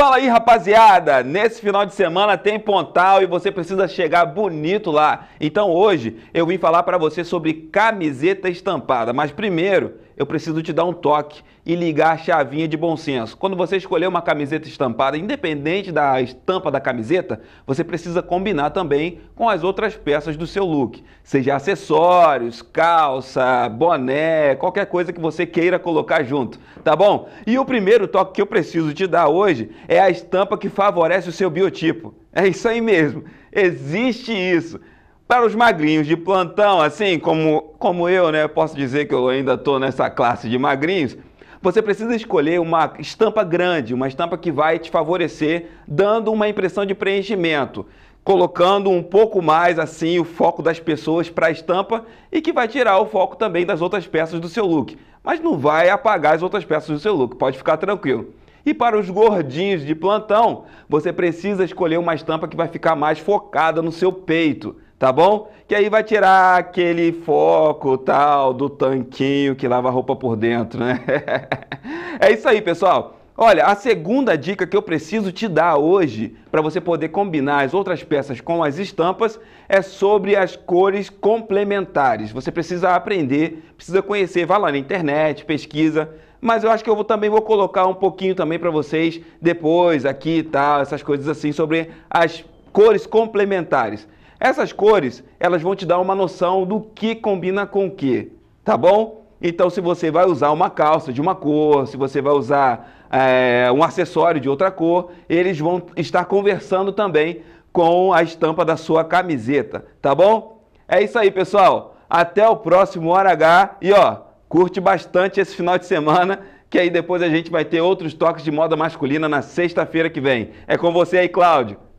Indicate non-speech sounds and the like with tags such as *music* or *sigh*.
Fala aí, rapaziada! Nesse final de semana tem Pontal e você precisa chegar bonito lá. Então hoje eu vim falar para você sobre camiseta estampada, mas primeiro eu preciso te dar um toque e ligar a chavinha de bom senso. Quando você escolher uma camiseta estampada, independente da estampa da camiseta, você precisa combinar também com as outras peças do seu look, seja acessórios, calça, boné, qualquer coisa que você queira colocar junto, tá bom? E o primeiro toque que eu preciso te dar hoje é a estampa que favorece o seu biotipo. É isso aí mesmo. Existe isso. Para os magrinhos de plantão, assim como, como eu, né? Posso dizer que eu ainda estou nessa classe de magrinhos. Você precisa escolher uma estampa grande, uma estampa que vai te favorecer, dando uma impressão de preenchimento colocando um pouco mais assim o foco das pessoas para a estampa e que vai tirar o foco também das outras peças do seu look. Mas não vai apagar as outras peças do seu look, pode ficar tranquilo. E para os gordinhos de plantão, você precisa escolher uma estampa que vai ficar mais focada no seu peito, tá bom? Que aí vai tirar aquele foco tal do tanquinho que lava a roupa por dentro, né? *laughs* é isso aí, pessoal. Olha, a segunda dica que eu preciso te dar hoje para você poder combinar as outras peças com as estampas é sobre as cores complementares. Você precisa aprender, precisa conhecer, vai lá na internet, pesquisa mas eu acho que eu vou, também vou colocar um pouquinho também para vocês depois aqui e tal, essas coisas assim sobre as cores complementares. Essas cores, elas vão te dar uma noção do que combina com o que, tá bom? Então, se você vai usar uma calça de uma cor, se você vai usar é, um acessório de outra cor, eles vão estar conversando também com a estampa da sua camiseta, tá bom? É isso aí, pessoal. Até o próximo Hora H e ó, Curte bastante esse final de semana, que aí depois a gente vai ter outros toques de moda masculina na sexta-feira que vem. É com você aí, Cláudio.